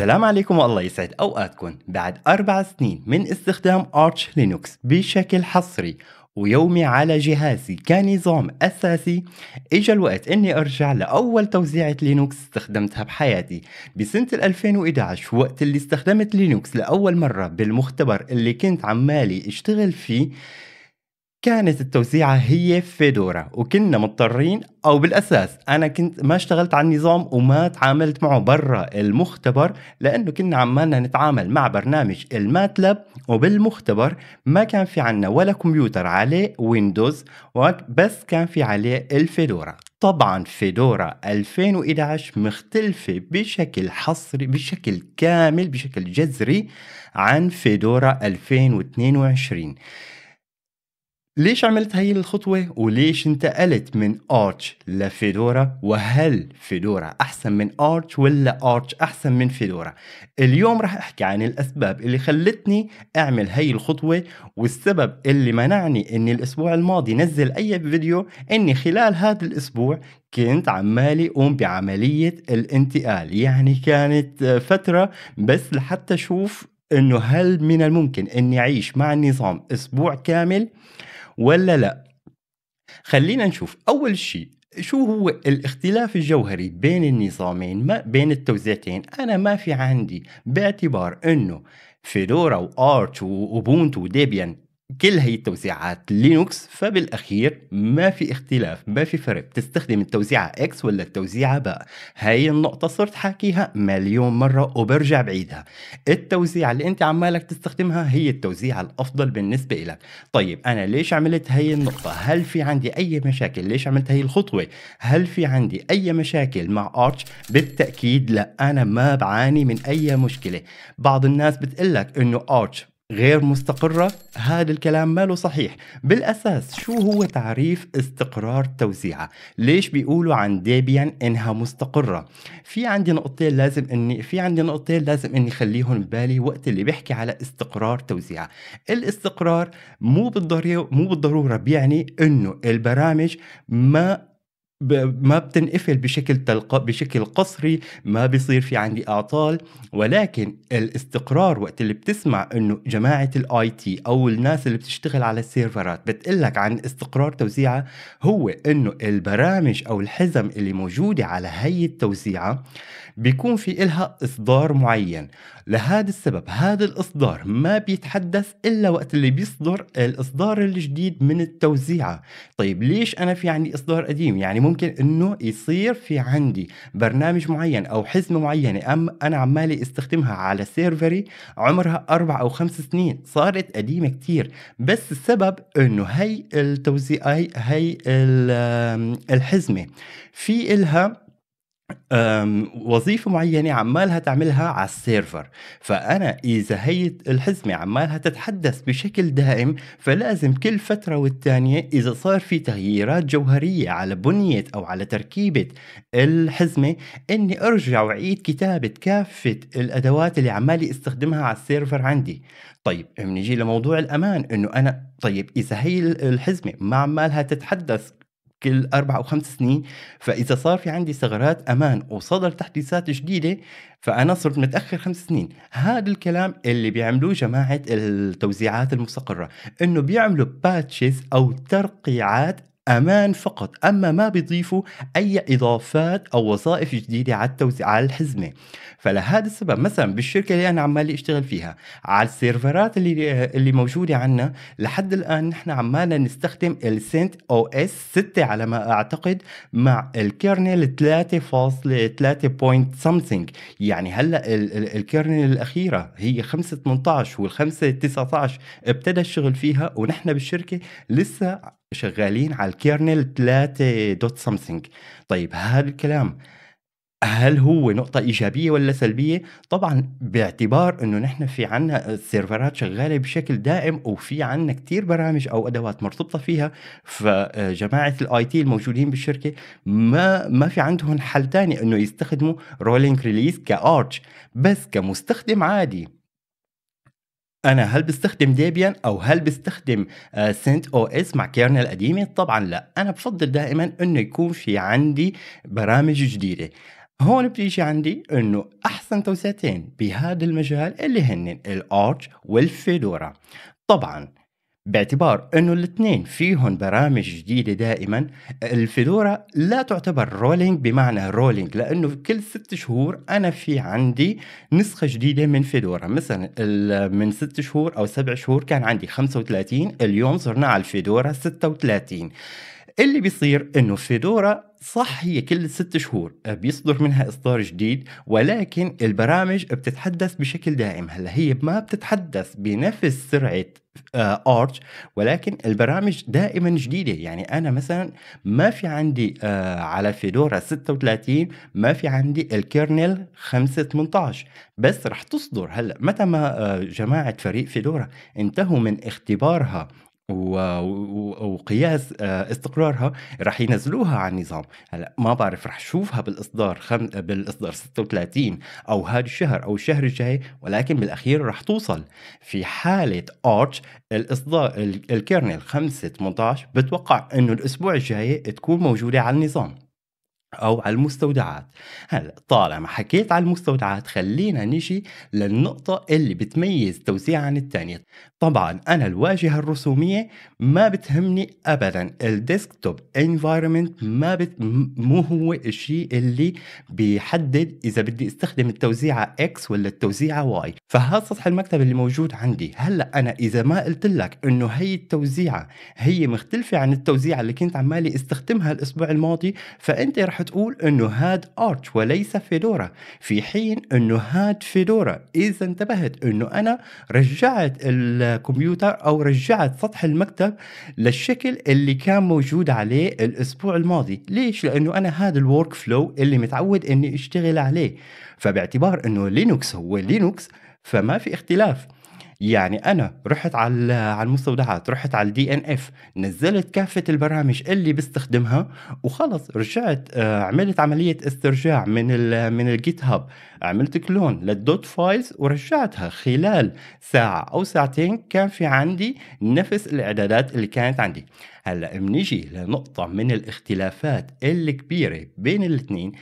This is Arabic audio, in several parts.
السلام عليكم والله يسعد أوقاتكم بعد أربع سنين من استخدام ارتش لينوكس بشكل حصري ويومي على جهازي كنظام أساسي اجى الوقت إني أرجع لأول توزيعة لينوكس استخدمتها بحياتي بسنة 2011 وقت اللي استخدمت لينوكس لأول مرة بالمختبر اللي كنت عمالي اشتغل فيه كانت التوزيعة هي فيدورا وكنا مضطرين أو بالأساس أنا كنت ما اشتغلت على النظام وما تعاملت معه برا المختبر لأنه كنا عمالنا نتعامل مع برنامج الماتلاب وبالمختبر ما كان في عنا ولا كمبيوتر عليه ويندوز بس كان في عليه الفيدورا طبعا فيدورا 2011 مختلفة بشكل حصري بشكل كامل بشكل جذري عن فيدورا 2022 ليش عملت هاي الخطوة وليش انتقلت من ارتش لفيدورا وهل فيدورا احسن من ارتش ولا ارتش احسن من فيدورا اليوم رح احكي عن الاسباب اللي خلتني اعمل هاي الخطوة والسبب اللي منعني اني الاسبوع الماضي نزل اي فيديو اني خلال هذا الاسبوع كنت عمالي قوم بعملية الانتقال يعني كانت فترة بس لحتى اشوف انه هل من الممكن اني اعيش مع النظام اسبوع كامل ولا لا خلينا نشوف أول شيء شو هو الاختلاف الجوهري بين النظامين ما بين التوزيعتين أنا ما في عندي باعتبار أنه فيدورا وارت وأوبونتو وديبيان كل هي التوزيعات لينوكس فبالاخير ما في اختلاف ما في فرق بتستخدم التوزيعه اكس ولا التوزيعه باء هاي النقطه صرت حاكيها مليون مره وبرجع بعيدها التوزيعه اللي انت عمالك تستخدمها هي التوزيعه الافضل بالنسبه لك طيب انا ليش عملت هاي النقطه هل في عندي اي مشاكل ليش عملت هاي الخطوه هل في عندي اي مشاكل مع ارتش بالتاكيد لا انا ما بعاني من اي مشكله بعض الناس بتقلك انه ارتش غير مستقرة هذا الكلام ماله صحيح بالأساس شو هو تعريف استقرار توزيعة ليش بيقولوا عن ديبيان إنها مستقرة في عندي نقطتين لازم إني في عندي نقطتين لازم إني خليهم ببالي وقت اللي بحكي على استقرار توزيعة الاستقرار مو بالضرورة مو بالضرورة بيعني إنه البرامج ما ما بتنقفل بشكل تلق... بشكل قصري ما بيصير في عندي اعطال ولكن الاستقرار وقت اللي بتسمع انه جماعه الاي تي او الناس اللي بتشتغل على السيرفرات بتقلك عن استقرار توزيعه هو انه البرامج او الحزم اللي موجوده على هي التوزيعه بيكون في إلها إصدار معين لهذا السبب هذا الإصدار ما بيتحدث إلا وقت اللي بيصدر الإصدار الجديد من التوزيعة طيب ليش أنا في عندي إصدار قديم يعني ممكن إنه يصير في عندي برنامج معين أو حزمة معينة أم أنا عمالي استخدمها على سيرفري عمرها أربع أو خمس سنين صارت قديمة كتير بس السبب إنه هي التوزيع هي الحزمة في إلها وظيفة معينة عمالها تعملها على السيرفر فأنا إذا هي الحزمة عمالها تتحدث بشكل دائم فلازم كل فترة والتانية إذا صار في تغييرات جوهرية على بنية أو على تركيبة الحزمة إني أرجع وأعيد كتابة كافة الأدوات اللي عمالي استخدمها على السيرفر عندي طيب بنيجي لموضوع الأمان إنه أنا طيب إذا هي الحزمة ما عمالها تتحدث كل اربع او خمس سنين فاذا صار في عندي ثغرات امان وصدر تحديثات جديده فانا صرت متاخر خمس سنين هذا الكلام اللي بيعملوه جماعه التوزيعات المستقره انه بيعملوا باتشز او ترقيعات أمان فقط أما ما بيضيفوا أي إضافات أو وظائف جديدة على التوزيع على الحزمة فلهذا السبب مثلا بالشركة اللي أنا عمالي أشتغل فيها على السيرفرات اللي اللي موجودة عنا لحد الآن نحن عمالنا نستخدم السنت أو اس 6 على ما أعتقد مع الكيرنل 3.3 بوينت سمثينج يعني هلا الكيرنل الأخيرة هي 5.18 وال 5.19 ابتدى الشغل فيها ونحن بالشركة لسه شغالين على الكيرنل 3 دوت سمثينج طيب هذا الكلام هل هو نقطة إيجابية ولا سلبية؟ طبعا باعتبار أنه نحن في عنا السيرفرات شغالة بشكل دائم وفي عنا كتير برامج أو أدوات مرتبطة فيها فجماعة الاي تي الموجودين بالشركة ما ما في عندهم حل تاني أنه يستخدموا رولينج ريليز كأرش بس كمستخدم عادي انا هل بستخدم ديبيان او هل بستخدم آه، سنت او اس مع كيرنل قديمه طبعا لا انا بفضل دائما انه يكون في عندي برامج جديده هون بتيجي عندي انه احسن توسعتين بهذا المجال اللي هن الارج والفيدورا طبعا باعتبار انه الاثنين فيهم برامج جديده دائما الفيدورا لا تعتبر رولينج بمعنى رولينج لانه كل ست شهور انا في عندي نسخه جديده من فيدورا مثلا من ست شهور او سبع شهور كان عندي 35 اليوم صرنا على الفيدورا 36 اللي بيصير انه فيدورا صح هي كل ست شهور بيصدر منها اصدار جديد ولكن البرامج بتتحدث بشكل دائم هلا هي ما بتتحدث بنفس سرعه ارتش آه، ولكن البرامج دائما جديده يعني انا مثلا ما في عندي آه، على فيدورا 36 ما في عندي الكيرنل 5 18 بس رح تصدر هلا متى ما آه، جماعه فريق فيدورا انتهوا من اختبارها وقياس آه، استقرارها رح ينزلوها على النظام هلا ما بعرف رح شوفها بالاصدار خم... بالاصدار 36 او هذا الشهر او الشهر الجاي ولكن بالاخير رح توصل في حاله ارتش الاصدار الكيرنل 5 18 بتوقع انه الاسبوع الجاي تكون موجوده على النظام او على المستودعات هلا طالما حكيت على المستودعات خلينا نجي للنقطة اللي بتميز توزيع عن الثانية طبعا انا الواجهة الرسومية ما بتهمني ابدا الديسكتوب انفايرمنت ما بت... مو هو الشيء اللي بيحدد اذا بدي استخدم التوزيعة اكس ولا التوزيعة واي فهذا سطح المكتب اللي موجود عندي هلا انا اذا ما قلت لك انه هي التوزيعة هي مختلفة عن التوزيعة اللي كنت عمالي استخدمها الاسبوع الماضي فانت رح حتقول انه هاد ارتش وليس فيدورا في حين انه هاد فيدورا اذا انتبهت انه انا رجعت الكمبيوتر او رجعت سطح المكتب للشكل اللي كان موجود عليه الاسبوع الماضي ليش لانه انا هاد الورك فلو اللي متعود اني اشتغل عليه فباعتبار انه لينوكس هو لينوكس فما في اختلاف يعني انا رحت على على المستودعات رحت على الدي ان اف نزلت كافه البرامج اللي بستخدمها وخلص رجعت آه، عملت عمليه استرجاع من الـ من الجيت هاب عملت كلون للدوت فايلز ورجعتها خلال ساعه او ساعتين كان في عندي نفس الاعدادات اللي كانت عندي هلا بنيجي لنقطه من الاختلافات الكبيره بين الاثنين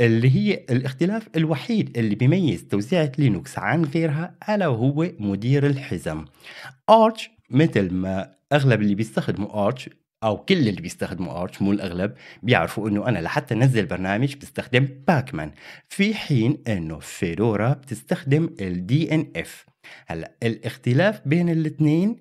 اللي هي الاختلاف الوحيد اللي بيميز توزيعة لينوكس عن غيرها ألا هو مدير الحزم أرش مثل ما أغلب اللي بيستخدموا أرش أو كل اللي بيستخدموا أرش مو الأغلب بيعرفوا إنه أنا لحتى أنزل برنامج بستخدم باكمان في حين إنه فيدورا بتستخدم الدي إن إف هلا الاختلاف بين الاثنين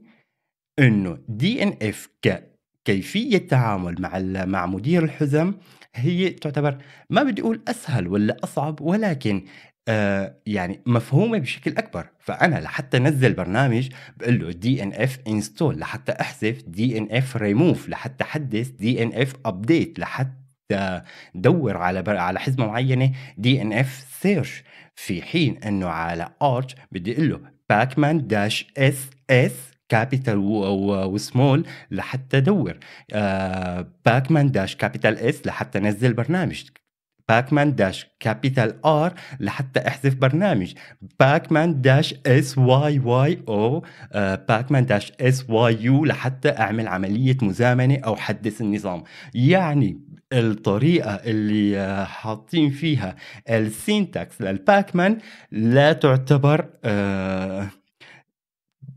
إنه دي إن إف ك كيفية التعامل مع مع مدير الحزم هي تعتبر ما بدي أقول أسهل ولا أصعب ولكن آه، يعني مفهومه بشكل اكبر فانا لحتى انزل برنامج بقول له دي ان اف انستول لحتى احذف دي ان اف ريموف لحتى احدث دي ان اف ابديت لحتى دور على بر... على حزمه معينه دي ان اف سيرش في حين انه على Arch بدي اقول له باكمان داش اس اس كابيتال وسمول لحتى دور باكمان داش كابيتال اس لحتى نزل برنامج باكمان داش كابيتال ار لحتى احذف برنامج باكمان داش اس واي واي او باكمان داش اس واي يو لحتى اعمل عمليه مزامنه او حدث النظام يعني الطريقه اللي آه، حاطين فيها السينتاكس للباكمان لا تعتبر آه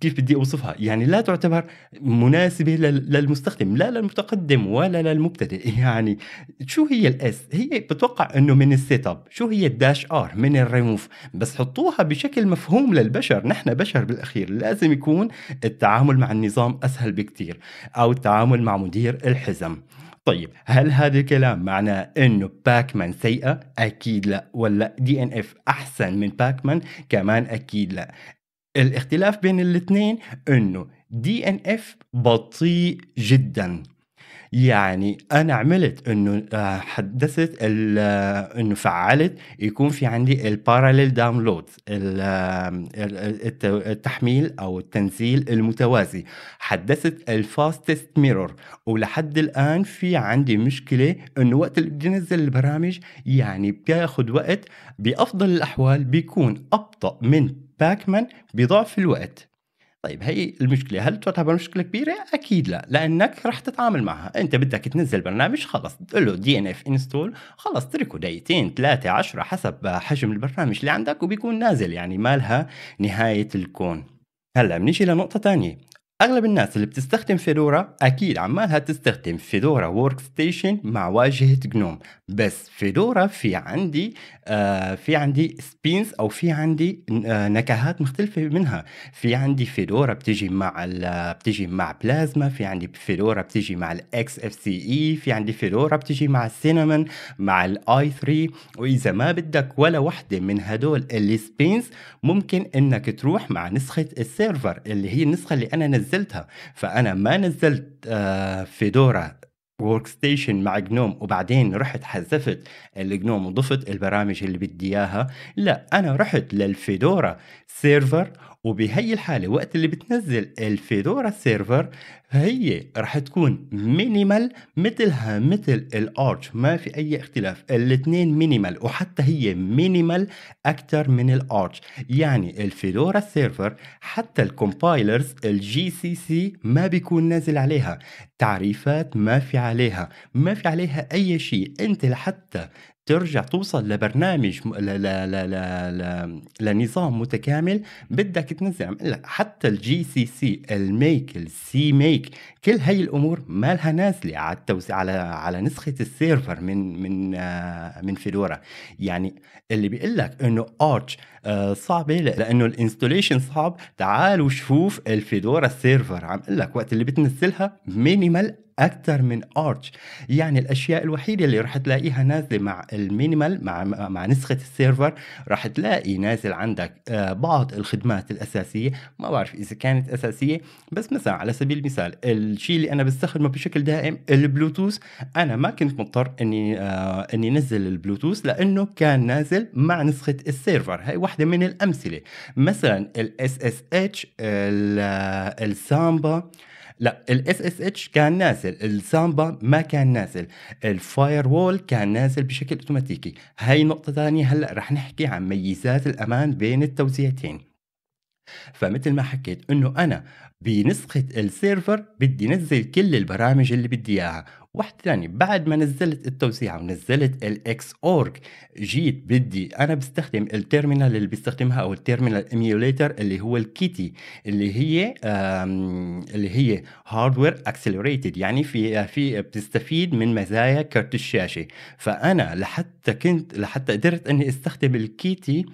كيف بدي اوصفها يعني لا تعتبر مناسبه للمستخدم لا للمتقدم ولا للمبتدئ يعني شو هي الاس هي بتوقع انه من السيت اب شو هي الداش ار من الريموف بس حطوها بشكل مفهوم للبشر نحن بشر بالاخير لازم يكون التعامل مع النظام اسهل بكثير او التعامل مع مدير الحزم طيب هل هذا الكلام معناه انه باكمان سيئه؟ اكيد لا، ولا دي ان اف احسن من باكمان؟ كمان اكيد لا، الاختلاف بين الاثنين انه دي ان اف بطيء جدا يعني انا عملت انه آه، حدثت آه، انه فعلت يكون في عندي البارالل آه، داونلود التحميل او التنزيل المتوازي حدثت الفاستست ميرور ولحد الان في عندي مشكله انه وقت اللي بدي انزل البرامج يعني بياخذ وقت بافضل الاحوال بيكون اب أبطأ من باكمان بضعف الوقت طيب هي المشكلة هل تعتبر مشكلة كبيرة؟ أكيد لا لأنك رح تتعامل معها أنت بدك تنزل برنامج خلص تقول له دي ان اف انستول خلص تركه دقيقتين ثلاثة عشرة حسب حجم البرنامج اللي عندك وبيكون نازل يعني مالها نهاية الكون هلا بنيجي لنقطة ثانيه اغلب الناس اللي بتستخدم فيدورا اكيد عمالها تستخدم فيدورا ورك ستيشن مع واجهه جنوم بس فيدورا في عندي آه في عندي سبينز او في عندي آه نكهات مختلفه منها في عندي فيدورا بتيجي مع آه، بتيجي مع بلازما في عندي فيدورا بتيجي مع الاكس اف سي اي في عندي فيدورا بتيجي مع السينامون مع الاي 3 واذا ما بدك ولا وحده من هدول السبينز ممكن انك تروح مع نسخه السيرفر اللي هي النسخه اللي انا نزلتها نزلتها فانا ما نزلت فيدورا ورك ستيشن مع جنوم وبعدين رحت حذفت الجنوم وضفت البرامج اللي بدي اياها لا انا رحت للفيدورا سيرفر وبهي الحاله وقت اللي بتنزل الفيدورا سيرفر هي رح تكون مينيمال مثلها مثل الارش ما في اي اختلاف الاثنين مينيمال وحتى هي مينيمال اكثر من الارش يعني الفيدورا سيرفر حتى الكومبايلرز الجي سي سي ما بيكون نازل عليها تعريفات ما في عليها ما في عليها اي شيء انت لحتى ترجع توصل لبرنامج ل... ل... ل... ل... ل... لنظام متكامل بدك تنزل لا حتى الجي سي سي الميك السي ميك كل هاي الامور ما لها نازله على التوز... على على نسخه السيرفر من من آه، من فيدورا يعني اللي بيقول لك انه ارتش آه، صعبه لانه الانستوليشن صعب تعالوا شوف الفيدورا سيرفر عم اقول لك وقت اللي بتنزلها مينيمال اكثر من ارتش يعني الاشياء الوحيده اللي رح تلاقيها نازله مع المينيمال مع مع نسخه السيرفر رح تلاقي نازل عندك آه، بعض الخدمات الاساسيه ما بعرف اذا كانت اساسيه بس مثلا على سبيل المثال الشيء اللي انا بستخدمه بشكل دائم البلوتوث انا ما كنت مضطر اني آه، اني انزل البلوتوث لانه كان نازل مع نسخه السيرفر هي واحدة من الأمثلة مثلا الاس اس اتش السامبا لا الاس اس اتش كان نازل السامبا ما كان نازل الفاير وول كان نازل بشكل اوتوماتيكي هاي نقطة ثانية هلا رح نحكي عن ميزات الامان بين التوزيعتين فمثل ما حكيت انه انا بنسخة السيرفر بدي نزل كل البرامج اللي بدي اياها واحد ثاني بعد ما نزلت التوسيعه ونزلت الاكس اورج جيت بدي انا بستخدم التيرمينال اللي بيستخدمها او التيرمينال ايميوليتر اللي هو الكيتي اللي هي اللي هي هاردوير اكسلريتد يعني في في بتستفيد من مزايا كرت الشاشه فانا لحتى كنت لحتى قدرت اني استخدم الكيتي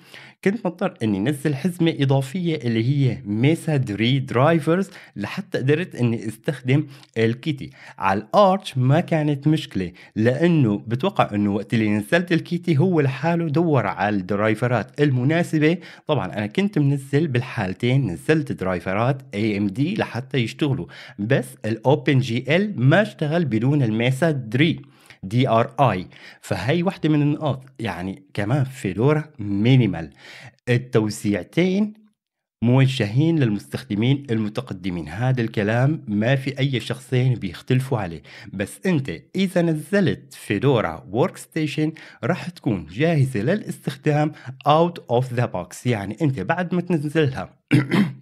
كنت مضطر اني نزل حزمه اضافيه اللي هي ميسا دري درايفرز لحتى قدرت اني استخدم الكيتي على الارتش ما كانت مشكلة لأنه بتوقع أنه وقت اللي نزلت الكيتي هو لحاله دور على الدرايفرات المناسبة طبعا أنا كنت منزل بالحالتين نزلت درايفرات اي ام دي لحتى يشتغلوا بس الاوبن جي ال ما اشتغل بدون الميسا دري دي ار اي فهي وحده من النقاط يعني كمان فيدورا مينيمال التوسيعتين موجهين للمستخدمين المتقدمين هذا الكلام ما في أي شخصين بيختلفوا عليه بس أنت إذا نزلت فيدورا ورك ستيشن راح تكون جاهزة للاستخدام out of the box يعني أنت بعد ما تنزلها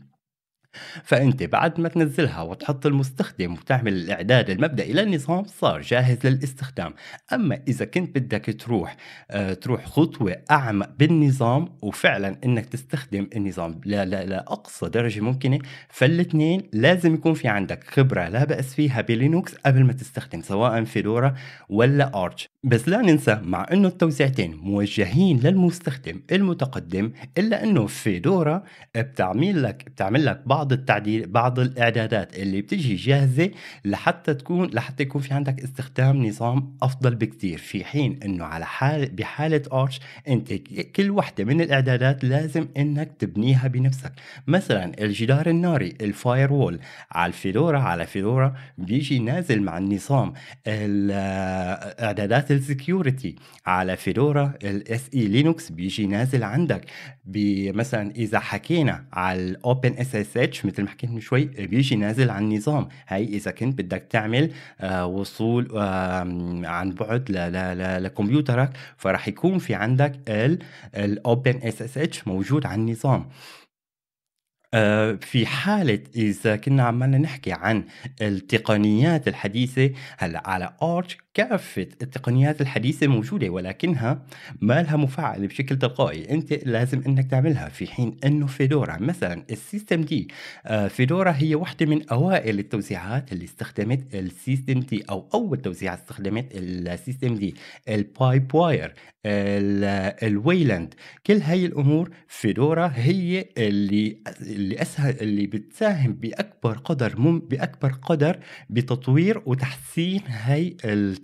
فأنت بعد ما تنزلها وتحط المستخدم وتعمل الإعداد المبدئي للنظام صار جاهز للاستخدام أما إذا كنت بدك تروح آه، تروح خطوة أعمق بالنظام وفعلا أنك تستخدم النظام لأقصى درجة ممكنة فالاثنين لازم يكون في عندك خبرة لا بأس فيها بلينوكس قبل ما تستخدم سواء فيدورا ولا ارتش بس لا ننسى مع أنه التوزيعتين موجهين للمستخدم المتقدم إلا أنه فيدورا بتعمل لك بتعمل لك بعض بعض التعديل بعض الاعدادات اللي بتجي جاهزه لحتى تكون لحتى يكون في عندك استخدام نظام افضل بكثير في حين انه على حال بحاله ارش انت كل وحده من الاعدادات لازم انك تبنيها بنفسك مثلا الجدار الناري الفاير وول على الفيدورا على فيدورا بيجي نازل مع النظام الاعدادات السكيورتي على فيدورا الاس اي e لينوكس بيجي نازل عندك مثلا اذا حكينا على الاوبن اس اس السيرش مثل ما حكيت من شوي بيجي نازل عن نظام هاي اذا كنت بدك تعمل آه، وصول عن بعد لكمبيوترك فراح يكون في عندك الاوبن اس اس اتش موجود عن نظام آه، في حالة إذا كنا عمالنا نحكي عن التقنيات الحديثة هلا على أرش كافة التقنيات الحديثة موجودة ولكنها ما لها مفعل بشكل تلقائي أنت لازم أنك تعملها في حين أنه فيدورا مثلا السيستم دي آه، فيدورا هي واحدة من أوائل التوزيعات اللي استخدمت السيستم دي أو أول توزيعة استخدمت السيستم دي البايب واير الويلاند كل هاي الأمور فيدورا هي اللي اللي أسهل اللي بتساهم بأكبر قدر مم بأكبر قدر بتطوير وتحسين هاي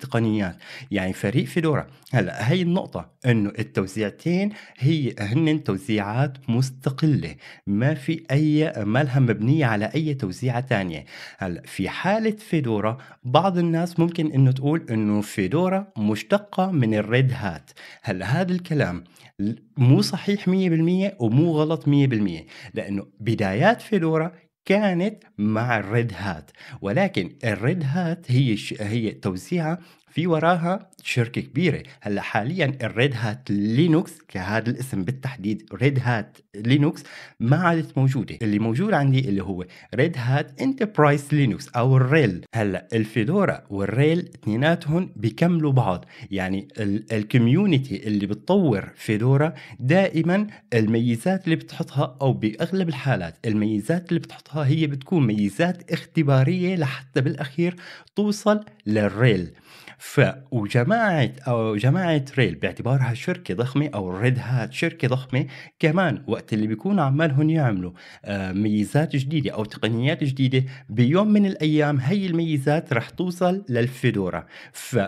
التقنيات يعني فريق فيدورا هلا هي النقطة انه التوزيعتين هي هن توزيعات مستقلة ما في اي مالها مبنية على اي توزيعة تانية هلا في حالة فيدورا بعض الناس ممكن انه تقول انه فيدورا مشتقة من الريد هات هلا هذا الكلام مو صحيح 100% ومو غلط 100% لانه بدايات فيدورا كانت مع الريد هات ولكن الريد هات هي هي توزيعها في وراها شركة كبيرة هلا حاليا الريد هات لينوكس كهذا الاسم بالتحديد ريد هات لينوكس ما عادت موجودة اللي موجود عندي اللي هو ريد هات انتربرايز لينوكس او الريل هلا الفيدورا والريل اثنيناتهم بيكملوا بعض يعني الكوميونتي اللي بتطور فيدورا دائما الميزات اللي بتحطها او باغلب الحالات الميزات اللي بتحطها هي بتكون ميزات اختبارية لحتى بالاخير توصل للريل ف وجماعه او جماعه ريل باعتبارها شركه ضخمه او ريد هات شركه ضخمه كمان وقت اللي بيكونوا عمالهم يعملوا آه، ميزات جديده او تقنيات جديده بيوم من الايام هي الميزات رح توصل للفيدورا ف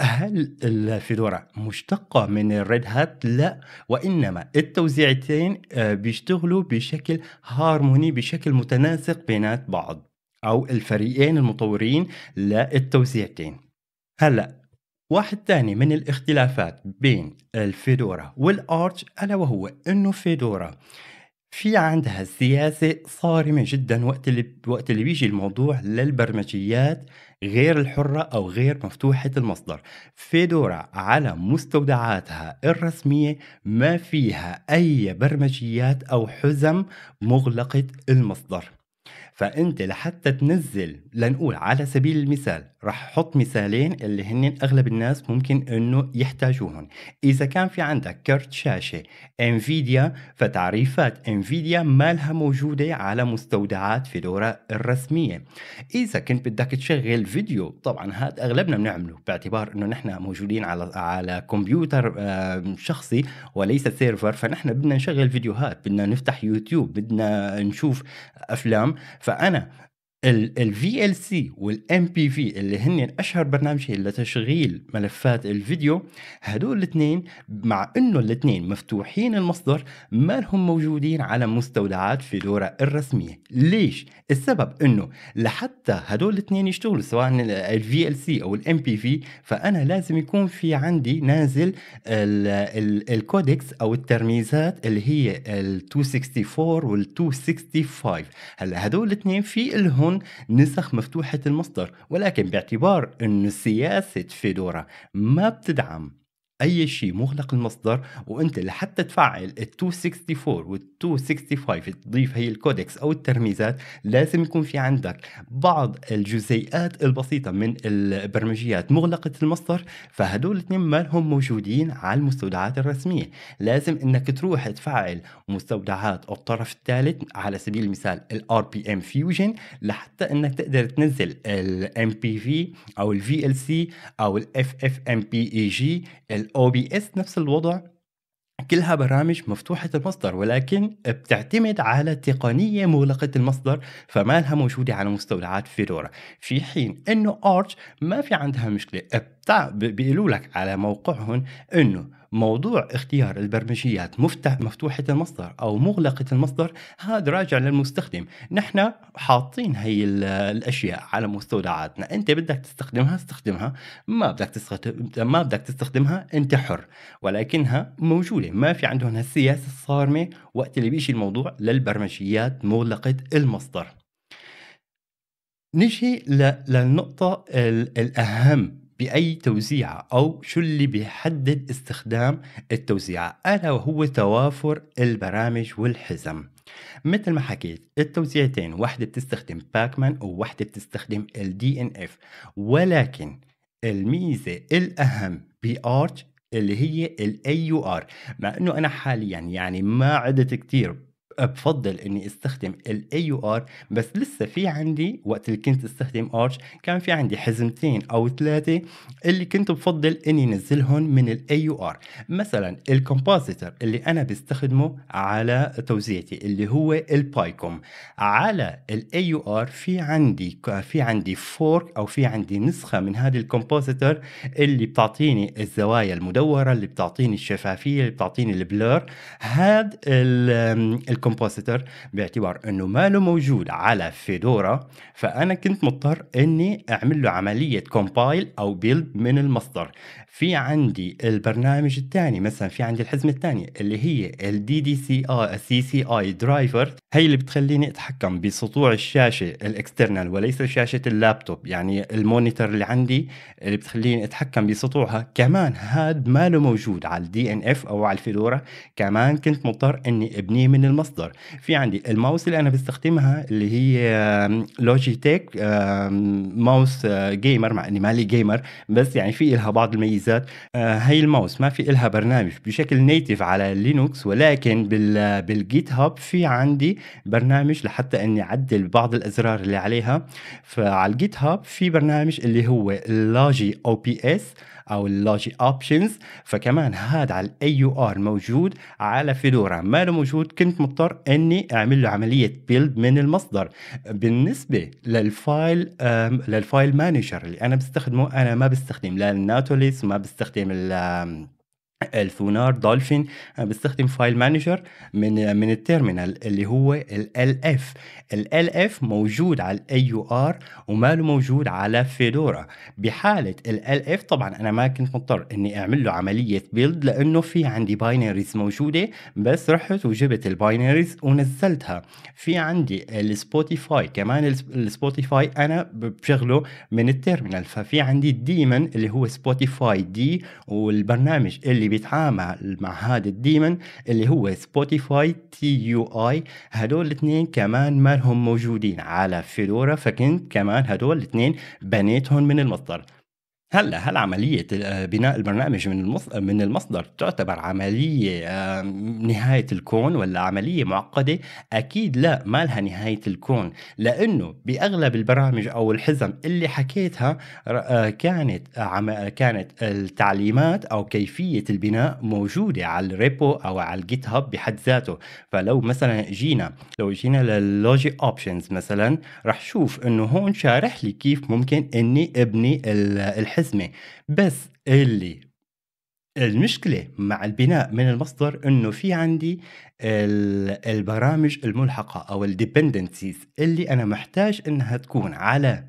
هل الفيدورا مشتقة من الريد هات؟ لا وإنما التوزيعتين آه، بيشتغلوا بشكل هارموني بشكل متناسق بينات بعض أو الفريقين المطورين للتوزيعتين هلا واحد تاني من الاختلافات بين الفيدورا والارتش الا وهو انه فيدورا في عندها سياسة صارمة جدا وقت اللي وقت اللي بيجي الموضوع للبرمجيات غير الحرة أو غير مفتوحة المصدر فيدورا على مستودعاتها الرسمية ما فيها أي برمجيات أو حزم مغلقة المصدر فانت لحتى تنزل لنقول على سبيل المثال رح حط مثالين اللي هن اغلب الناس ممكن انه يحتاجوهم اذا كان في عندك كرت شاشه انفيديا فتعريفات انفيديا ما لها موجوده على مستودعات فيدورا الرسميه اذا كنت بدك تشغل فيديو طبعا هذا اغلبنا بنعمله باعتبار انه نحن موجودين على على كمبيوتر شخصي وليس سيرفر فنحن بدنا نشغل فيديوهات بدنا نفتح يوتيوب بدنا نشوف افلام ف فانا الفي ال سي والام بي في اللي هن اشهر برنامجين لتشغيل ملفات الفيديو هدول الاثنين مع انه الاثنين مفتوحين المصدر ما هم موجودين على مستودعات فيدورا الرسميه ليش السبب انه لحتى هدول الاثنين يشتغلوا سواء الفي ال سي او الام بي في فانا لازم يكون في عندي نازل الكودكس او الترميزات اللي هي ال 264 وال 265 هلا هدول الاثنين في الهون تكون نسخ مفتوحة المصدر ولكن باعتبار أن سياسة فيدورا ما بتدعم اي شيء مغلق المصدر وانت لحتى تفعل ال 264 وال 265 تضيف هي الكودكس او الترميزات لازم يكون في عندك بعض الجزيئات البسيطه من البرمجيات مغلقه المصدر فهدول الاثنين ما هم موجودين على المستودعات الرسميه لازم انك تروح تفعل مستودعات الطرف الثالث على سبيل المثال الار بي ام فيوجن لحتى انك تقدر تنزل الام بي في او الفي ال سي او الاف اف ام بي اي جي او بي اس نفس الوضع كلها برامج مفتوحة المصدر ولكن بتعتمد على تقنية مغلقة المصدر فما لها موجودة على مستودعات فيدورا في حين انه ارتش ما في عندها مشكلة بيقولوا لك على موقعهم انه موضوع اختيار البرمجيات مفتح مفتوحة المصدر أو مغلقة المصدر هذا راجع للمستخدم نحن حاطين هي الأشياء على مستودعاتنا أنت بدك تستخدمها استخدمها ما بدك تستخدم ما بدك تستخدمها أنت حر ولكنها موجودة ما في عندهم هالسياسة الصارمة وقت اللي بيجي الموضوع للبرمجيات مغلقة المصدر نجي للنقطة الأهم بأي توزيعة أو شو اللي بيحدد استخدام التوزيعة ألا وهو توافر البرامج والحزم مثل ما حكيت التوزيعتين واحدة بتستخدم باكمان وواحدة بتستخدم دي ان اف ولكن الميزة الأهم بارتش اللي هي الاي يو ار مع انه انا حاليا يعني ما عدت كتير بفضل اني استخدم الاي يو ار بس لسه في عندي وقت اللي كنت استخدم ارش كان في عندي حزمتين او ثلاثه اللي كنت بفضل اني انزلهم من الاي يو ار مثلا الكومبوزيتر اللي انا بستخدمه على توزيعتي اللي هو البايكوم على الاي يو ار في عندي في عندي فورك او في عندي نسخه من هذا الكومبوزيتر اللي بتعطيني الزوايا المدوره اللي بتعطيني الشفافيه اللي بتعطيني البلور هذا الكومبوزيتور باعتبار انه ما له موجود على فيدورا فانا كنت مضطر اني اعمل له عمليه كومبايل او بيلد من المصدر في عندي البرنامج الثاني مثلا في عندي الحزمه الثانيه اللي هي ال دي دي سي اي سي سي اي درايفر هي اللي بتخليني اتحكم بسطوع الشاشه الاكسترنال وليس شاشه اللابتوب يعني المونيتور اللي عندي اللي بتخليني اتحكم بسطوعها كمان هاد ما له موجود على الدي ان اف او على الفيدورا كمان كنت مضطر اني ابنيه من المصدر مصدر في عندي الماوس اللي انا بستخدمها اللي هي لوجيتيك ماوس جيمر آه، مع اني مالي جيمر بس يعني في لها بعض الميزات هي آه، الماوس ما في لها برنامج بشكل نيتف على لينوكس ولكن بالجيت هاب في عندي برنامج لحتى اني اعدل بعض الازرار اللي عليها فعلى الجيت هاب في برنامج اللي هو لوجي او بي اس او اللوجي اوبشنز فكمان هذا على الاي يو ار موجود على فيدورا ما له موجود كنت مضطر اني اعمل له عمليه بيلد من المصدر بالنسبه للفايل للفايل مانجر اللي انا بستخدمه انا ما بستخدم لا الناتوليس ما بستخدم السونار دولفين انا آه، بستخدم فايل مانجر من آه، من التيرمينال اللي هو ال اف ال اف موجود على الاي يو ار وماله موجود على فيدورا بحاله ال اف طبعا انا ما كنت مضطر اني اعمل له عمليه بيلد لانه في عندي باينريز موجوده بس رحت وجبت الباينريز ونزلتها في عندي السبوتيفاي كمان السبوتيفاي انا بشغله من التيرمينال ففي عندي الديمن اللي هو سبوتيفاي دي والبرنامج اللي بيتعامل مع هذا الديمن اللي هو سبوتيفاي تي يو اي هدول الاثنين كمان مالهم موجودين على فيدورا فكنت كمان هدول الاثنين بنيتهم من المصدر هلا هل عملية آه، بناء البرنامج من من المصدر تعتبر عملية آه، نهاية الكون ولا عملية معقدة؟ أكيد لا ما لها نهاية الكون لأنه بأغلب البرامج أو الحزم اللي حكيتها آه، كانت كانت التعليمات أو كيفية البناء موجودة على الريبو أو على الجيت هاب بحد ذاته فلو مثلا جينا لو جينا للوجي أوبشنز مثلا رح شوف إنه هون شارح لي كيف ممكن إني أبني الحزم حزمه بس اللي المشكلة مع البناء من المصدر انه في عندي البرامج الملحقة او الديبندنسيز اللي انا محتاج انها تكون على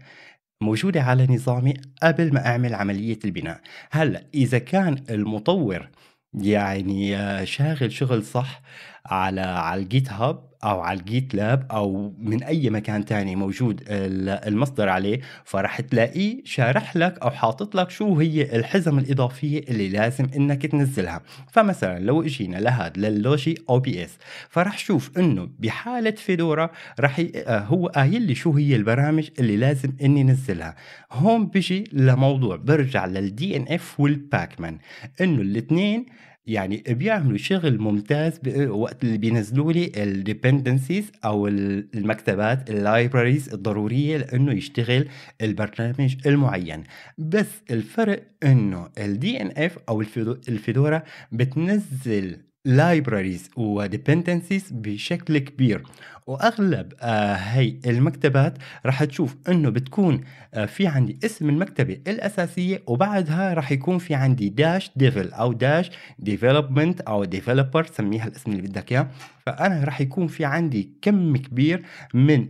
موجودة على نظامي قبل ما اعمل عملية البناء هلا اذا كان المطور يعني آه، شاغل شغل صح على على الجيت هاب او على الجيت لاب او من اي مكان تاني موجود المصدر عليه فراح تلاقيه شارح لك او حاطط لك شو هي الحزم الاضافيه اللي لازم انك تنزلها فمثلا لو اجينا لهذا للوجي او بي اس فراح شوف انه بحاله فيدورا راح آه، هو قايل لي شو هي البرامج اللي لازم اني نزلها هون بيجي لموضوع برجع للدي ان اف والباكمان انه الاثنين يعني بيعملوا شغل ممتاز وقت اللي بينزلوا لي الديبندنسيز او المكتبات اللايبراريز الضروريه لانه يشتغل البرنامج المعين بس الفرق انه الدي ان اف او الفيدورا بتنزل libraries وديبندنسيز بشكل كبير واغلب آه هي المكتبات راح تشوف انه بتكون آه في عندي اسم المكتبه الاساسيه وبعدها راح يكون في عندي داش ديفل او داش ديفلوبمنت او ديفلوبر سميها الاسم اللي بدك اياه فانا راح يكون في عندي كم كبير من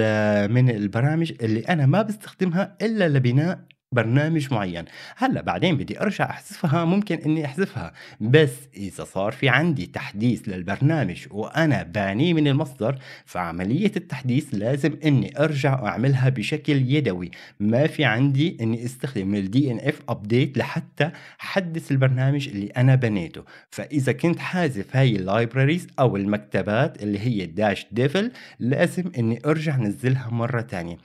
آه، من البرامج اللي انا ما بستخدمها الا لبناء برنامج معين هلا بعدين بدي ارجع احذفها ممكن اني احذفها بس اذا صار في عندي تحديث للبرنامج وانا بانيه من المصدر فعمليه التحديث لازم اني ارجع اعملها بشكل يدوي ما في عندي اني استخدم الدي ان اف ابديت لحتى حدث البرنامج اللي انا بنيته فاذا كنت حاذف هاي اللايبراريز او المكتبات اللي هي داش ديفل لازم اني ارجع نزلها مره ثانيه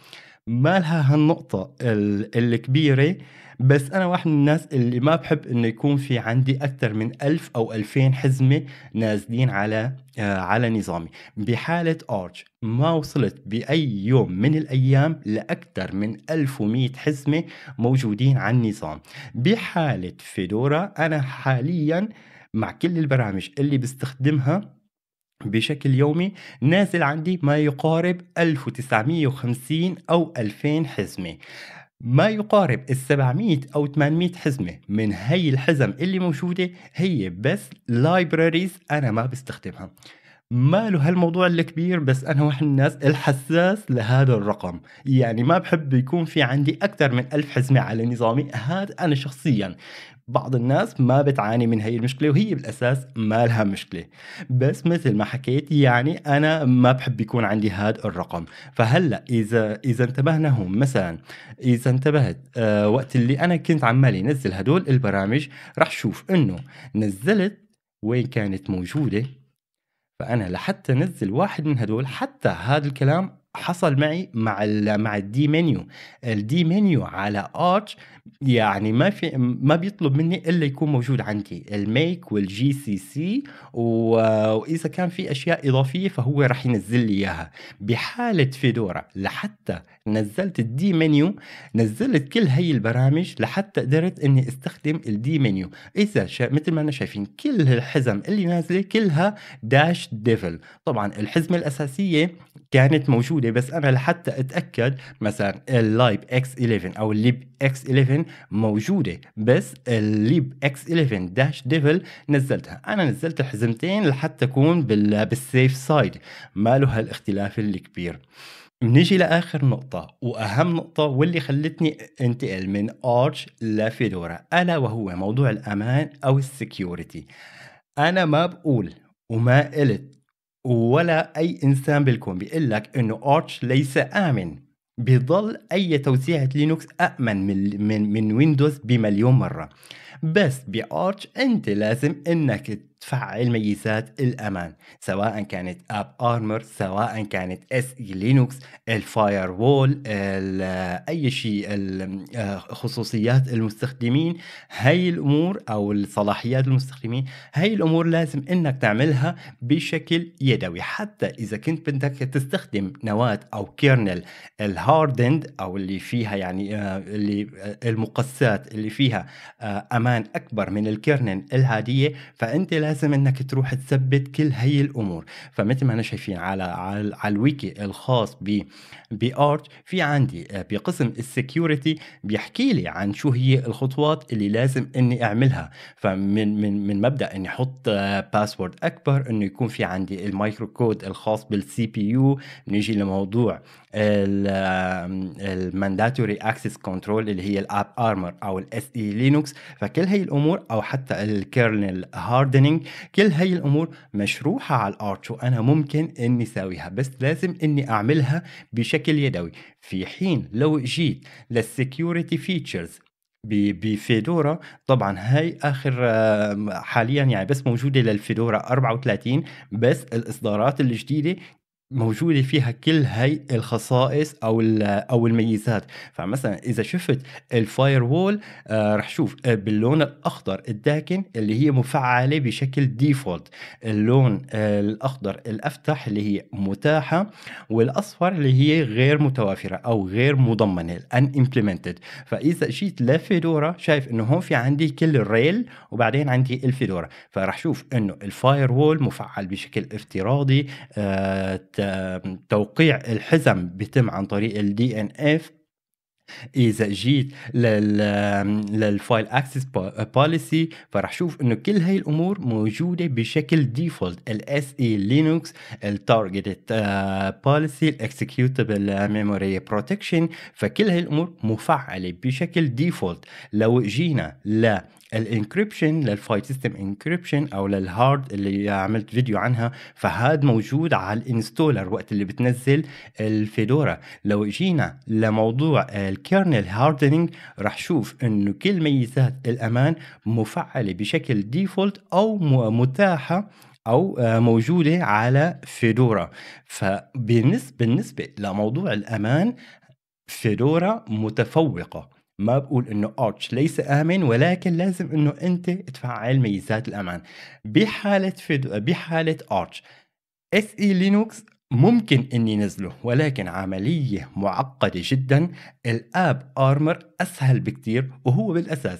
ما لها هالنقطة الكبيرة بس أنا واحد من الناس اللي ما بحب إنه يكون في عندي أكثر من ألف أو ألفين حزمة نازلين على آه على نظامي بحالة أرج ما وصلت بأي يوم من الأيام لأكثر من 1100 حزمة موجودين على النظام بحالة فيدورا أنا حالياً مع كل البرامج اللي بستخدمها بشكل يومي نازل عندي ما يقارب 1950 أو 2000 حزمة ما يقارب ال 700 او 800 حزمه من هي الحزم اللي موجوده هي بس لايبراريز انا ما بستخدمها ما له هالموضوع الكبير بس انا واحد الناس الحساس لهذا الرقم يعني ما بحب يكون في عندي اكثر من ألف حزمه على نظامي هذا انا شخصيا بعض الناس ما بتعاني من هي المشكلة وهي بالأساس ما لها مشكلة بس مثل ما حكيت يعني أنا ما بحب يكون عندي هذا الرقم فهلأ إذا إذا انتبهنا هون مثلا إذا انتبهت آه وقت اللي أنا كنت عمالي نزل هدول البرامج رح شوف إنه نزلت وين كانت موجودة فأنا لحتى نزل واحد من هدول حتى هذا الكلام حصل معي مع الـ مع الدي منيو الدي منيو على ارتش يعني ما في ما بيطلب مني الا يكون موجود عندي الميك والجي سي سي واذا كان في اشياء اضافيه فهو راح ينزل لي اياها بحاله فيدورا لحتى نزلت الدي منيو نزلت كل هي البرامج لحتى قدرت اني استخدم الدي منيو اذا شا... مثل ما انا شايفين كل الحزم اللي نازله كلها داش ديفل طبعا الحزمه الاساسيه كانت موجوده التجربه بس انا لحتى اتاكد مثلا اللايب اكس 11 او الليب اكس 11 موجوده بس الليب اكس 11 داش ديفل نزلتها انا نزلت حزمتين لحتى اكون بالسيف سايد ما له هالاختلاف الكبير منيجي لاخر نقطة واهم نقطة واللي خلتني انتقل من ارش لفيدورا الا وهو موضوع الامان او السكيورتي انا ما بقول وما قلت ولا أي إنسان بالكون بيقول لك إنه أرتش ليس آمن بضل أي توسيعة لينوكس أأمن من, من, من ويندوز بمليون مرة بس بأرتش أنت لازم إنك فعل ميزات الأمان سواء كانت أب آرمر سواء كانت اس اي لينوكس الفاير وول أي شيء آه، خصوصيات المستخدمين هاي الأمور أو صلاحيات المستخدمين هاي الأمور لازم إنك تعملها بشكل يدوي حتى إذا كنت بدك تستخدم نواة أو كيرنل الهاردند أو اللي فيها يعني آه، اللي آه، المقصات اللي فيها أمان أكبر من الكيرنل العادية فأنت لازم لازم انك تروح تثبت كل هي الامور فمثل ما انا شايفين على على, على الويكي الخاص ب بارت في عندي آه، بقسم السكيورتي بيحكي لي عن شو هي الخطوات اللي لازم اني اعملها فمن من من مبدا اني احط باسورد آه، اكبر انه يكون في عندي المايكرو كود الخاص بالسي بي يو نيجي لموضوع المانداتوري اكسس كنترول اللي هي الاب ارمر او الاس اي لينوكس فكل هي الامور او حتى الكيرنل هاردنينج كل هي الامور مشروحه على الارتش وانا ممكن اني اسويها بس لازم اني اعملها بشكل يدوي في حين لو جيت للسكيورتي فيتشرز بفيدورا طبعا هاي اخر حاليا يعني بس موجوده للفيدورا 34 بس الاصدارات الجديده موجودة فيها كل هاي الخصائص أو أو الميزات، فمثلا إذا شفت الفاير وول آه رح شوف باللون الأخضر الداكن اللي هي مفعلة بشكل ديفولت، اللون آه، الأخضر الأفتح اللي هي متاحة، والأصفر اللي هي غير متوافرة أو غير مضمنة ان امبلمنتد، فإذا جيت لفيدورا شايف إنه هون في عندي كل الريل وبعدين عندي الفيدورا، فرح شوف إنه الفاير وول مفعل بشكل افتراضي آه توقيع الحزم بيتم عن طريق الدي ان اف اذا جيت للفايل اكسس بوليسي فرح شوف انه كل هاي الامور موجوده بشكل ديفولت الاس اي لينكس التارجتد بوليسي الاكسكيوتبل ميموري بروتكشن فكل هاي الامور مفعله بشكل ديفولت لو جينا ل الانكريبشن للفايل سيستم انكريبشن او للهارد اللي عملت فيديو عنها فهاد موجود على الانستولر وقت اللي بتنزل الفيدورا لو جينا لموضوع الكيرنل هاردنينج رح شوف انه كل ميزات الامان مفعله بشكل ديفولت او متاحه او آه، موجوده على فيدورا فبالنسبه بالنسبه لموضوع الامان فيدورا متفوقه ما بقول انه اوتش ليس امن ولكن لازم انه انت تفعل ميزات الامان بحاله فيدو بحاله اوتش اس اي لينوكس ممكن اني نزله ولكن عمليه معقده جدا الاب ارمر اسهل بكتير وهو بالاساس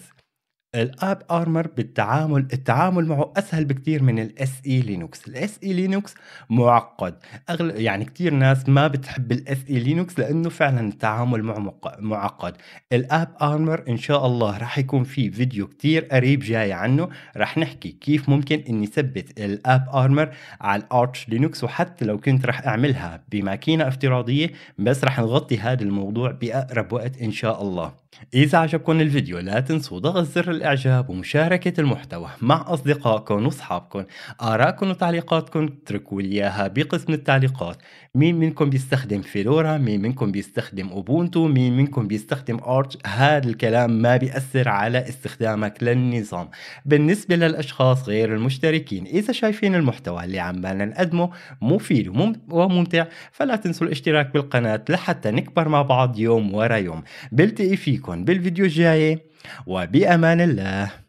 الاب ارمر بالتعامل التعامل معه اسهل بكثير من الاس اي لينوكس الاس اي لينوكس معقد أغل... يعني كثير ناس ما بتحب الاس اي لينوكس لانه فعلا التعامل معه معقد الاب ارمر ان شاء الله راح يكون في فيديو كثير قريب جاي عنه راح نحكي كيف ممكن اني ثبت الاب ارمر على الارتش لينوكس وحتى لو كنت راح اعملها بماكينه افتراضيه بس راح نغطي هذا الموضوع باقرب وقت ان شاء الله إذا عجبكم الفيديو لا تنسوا ضغط زر الإعجاب ومشاركة المحتوى مع أصدقائكم وأصحابكم آراءكم وتعليقاتكم اتركوا لي إياها بقسم التعليقات مين منكم بيستخدم فيلورا مين منكم بيستخدم اوبونتو مين منكم بيستخدم ارتش هذا الكلام ما بيأثر على استخدامك للنظام بالنسبة للأشخاص غير المشتركين إذا شايفين المحتوى اللي عمالنا نقدمه مفيد وممتع فلا تنسوا الاشتراك بالقناة لحتى نكبر مع بعض يوم ورا يوم بلتقي فيكم بالفيديو الجاي وبأمان الله